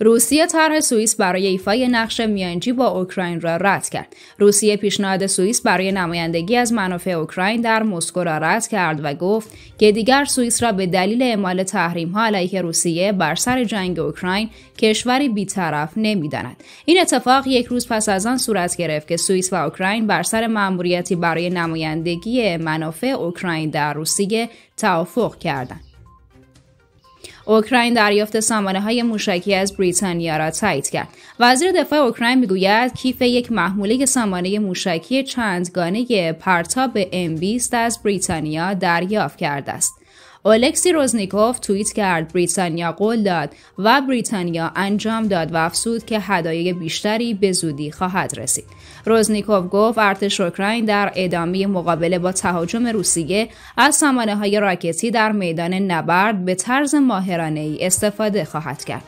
روسیه طرح سوئیس برای ایفای نقش میانجی با اوکراین را رد کرد. روسیه پیشنهاد سوئیس برای نمایندگی از منافع اوکراین در مسکو را رد کرد و گفت که دیگر سوئیس را به دلیل اعمال ها علیه روسیه بر سر جنگ اوکراین کشوری بیطرف نمیداند. این اتفاق یک روز پس از آن صورت گرفت که سوئیس و اوکراین بر سر مأموریتی برای نمایندگی منافع اوکراین در روسیه توافق کردند. اوکراین دریافت سامانه های موشکی از بریتانیا را تایید کرد وزیر دفاع اوکراین میگوید کیف یک محموله سامانه موشکی چندگانه پرتاب ام 20 از بریتانیا دریافت کرده است الکسی روزنیکوف توییت کرد بریتانیا قول داد و بریتانیا انجام داد و افسود که هدایای بیشتری به زودی خواهد رسید روزنیکوف گفت ارتش اوکراین در ادامه مقابله با تهاجم روسیه از سامانه های راکتی در میدان نبرد به طرز ماهرانه ای استفاده خواهد کرد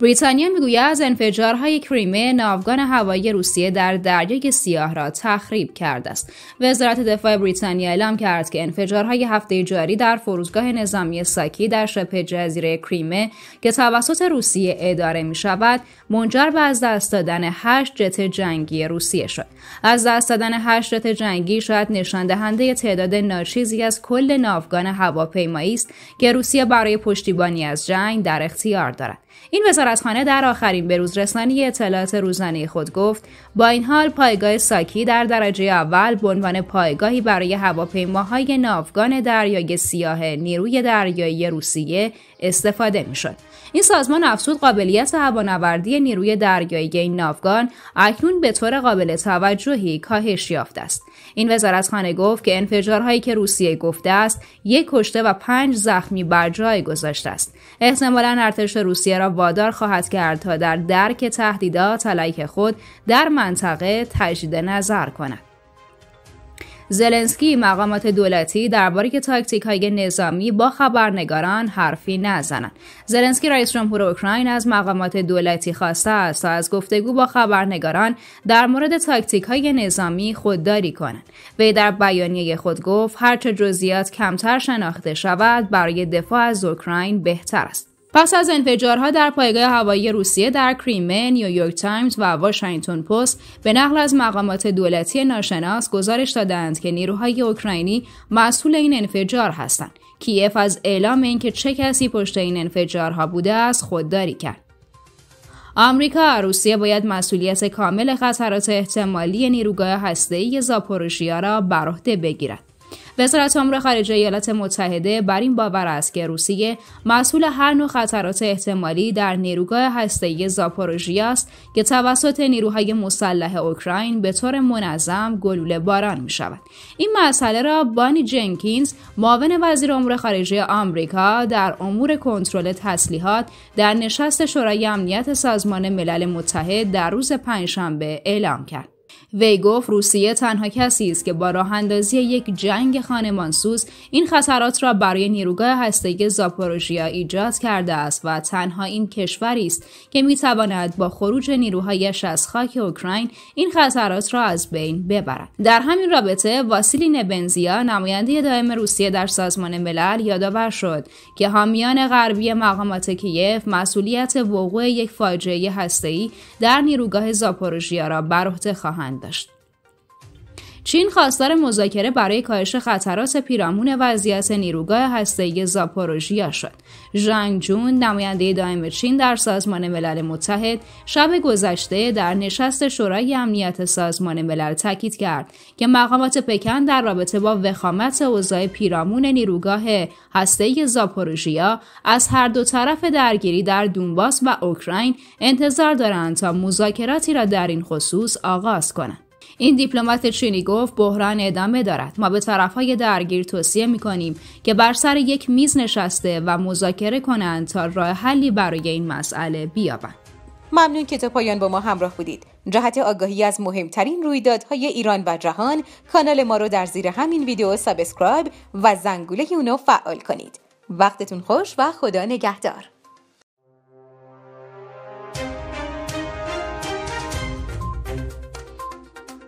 بریتانیا میگوید انفجارهای کریمه ناوگان هوایی روسیه در دریای سیاه را تخریب کرده است وزارت دفاع بریتانیا اعلام کرد که انفجارهای هفته جاری در فرودگاه نظامی ساکی در شبه جزیره کریمه که توسط روسیه اداره می شود منجر به از دست دادن هشت جت جنگی روسیه شد از دست دادن هشت جت جنگی شاید نشان دهنده تعداد ناچیزی از کل ناوگان هواپیمایی است که روسیه برای پشتیبانی از جنگ در اختیار دارد این وزارت خانه در آخرین روز رسانی اطلاعات روزانه خود گفت با این حال پایگاه ساکی در درجه اول به عنوان پایگاهی برای هواپیماهای ناوگان دریای سیاه نیروی دریایی روسیه استفاده میشد این سازمان افزود قابلیت هوانوردی نیروی دریایی این ناوگان اکنون به طور قابل توجهی کاهش یافته است این وزارتخانه گفت که انفجارهایی که روسیه گفته است یک کشته و پنج زخمی بر جای گذاشته است احتمالا ارتش روسیه را وادار خواهد کرد تا در درک تهدیدات علیه خود در منطقه تجدید نظر کند زلنسکی مقامات دولتی درباره تاکتیک های نظامی با خبرنگاران حرفی نزنند زلنسکی رئیس جمهور اوکراین از مقامات دولتی خواسته است تا از گفتگو با خبرنگاران در مورد تاکتیک های نظامی خودداری کنند وی در بیانیه خود گفت هرچه جزئیات کمتر شناخته شود برای دفاع از اوکراین بهتر است پس از انفجارها در پایگاه هوایی روسیه در کریمه، نیویورک تایمز و واشنگتن پست به نقل از مقامات دولتی ناشناس گزارش دادند که نیروهای اوکراینی مسئول این انفجار هستند. کیف از اعلام اینکه چه کسی پشت این انفجارها بوده است خودداری کرد. آمریکا روسیه باید مسئولیت کامل خطرات احتمالی نیروگاه هسته‌ای زاپوروژیا را بر عهده بگیرد. وزارت امور خارجه ایالات متحده بر این باور است که روسیه مسئول هر نوع خطرات احتمالی در نیروگاه هسته‌ای زاپوروژیا است که توسط نیروهای مسلح اوکراین به طور منظم گلوله باران می شود. این مسئله را بانی جنکینز معاون وزیر امور خارجه آمریکا در امور کنترل تسلیحات در نشست شورای امنیت سازمان ملل متحد در روز پنجشنبه اعلام کرد. وی گفت روسیه تنها کسی است که با راه اندازی یک جنگ خانمانسوز این خطرات را برای نیروگاه هسته‌ای زاپوروژیا ایجاد کرده است و تنها این کشوری است که میتواند با خروج نیروهایش از خاک اوکراین این خطرات را از بین ببرد در همین رابطه واسیلی نبنزیا نماینده دائم روسیه در سازمان ملل یادآور شد که حامیان غربی مقامات کیف مسئولیت وقوع یک فاجعه هسته‌ای در نیروگاه زاپوروژیا را بر عهده خواهند «Да что?» چین خواستار مذاکره برای کاهش خطرات پیرامون وضعیت نیروگاه هسته‌ای زاپوروژیا شد. ژانگ جون نماینده دائم چین در سازمان ملل متحد شب گذشته در نشست شورای امنیت سازمان ملل تاکید کرد که مقامات پکن در رابطه با وخامت اوضاع پیرامون نیروگاه هسته‌ای زاپوروژیا از هر دو طرف درگیری در دونباس و اوکراین انتظار دارند تا مذاکراتی را در این خصوص آغاز کنند. این دیپلمات چینی گفت بحران ادامه دارد ما به طرف های درگیر توصیه می کنیم که بر سر یک میز نشسته و مذاکره کنند تا راه حلی برای این مسئله بیابند ممنون که تا پایان با ما همراه بودید جهت آگاهی از مهمترین رویدادهای ایران و جهان کانال ما رو در زیر همین ویدیو سابسکرایب و زنگوله اونو فعال کنید وقتتون خوش و خدا نگهدار